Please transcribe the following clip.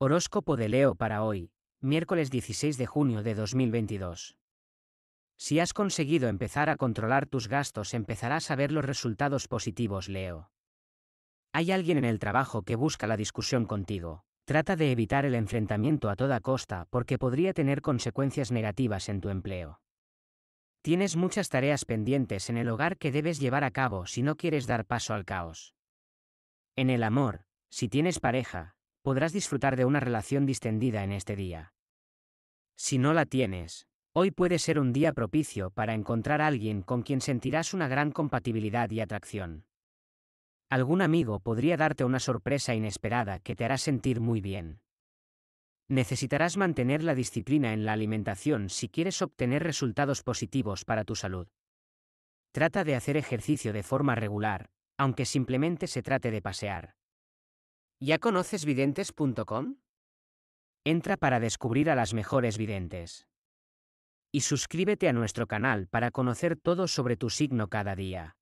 Horóscopo de Leo para hoy, miércoles 16 de junio de 2022. Si has conseguido empezar a controlar tus gastos empezarás a ver los resultados positivos, Leo. Hay alguien en el trabajo que busca la discusión contigo. Trata de evitar el enfrentamiento a toda costa porque podría tener consecuencias negativas en tu empleo. Tienes muchas tareas pendientes en el hogar que debes llevar a cabo si no quieres dar paso al caos. En el amor, si tienes pareja, podrás disfrutar de una relación distendida en este día. Si no la tienes, hoy puede ser un día propicio para encontrar a alguien con quien sentirás una gran compatibilidad y atracción. Algún amigo podría darte una sorpresa inesperada que te hará sentir muy bien. Necesitarás mantener la disciplina en la alimentación si quieres obtener resultados positivos para tu salud. Trata de hacer ejercicio de forma regular, aunque simplemente se trate de pasear. ¿Ya conoces videntes.com? Entra para descubrir a las mejores videntes. Y suscríbete a nuestro canal para conocer todo sobre tu signo cada día.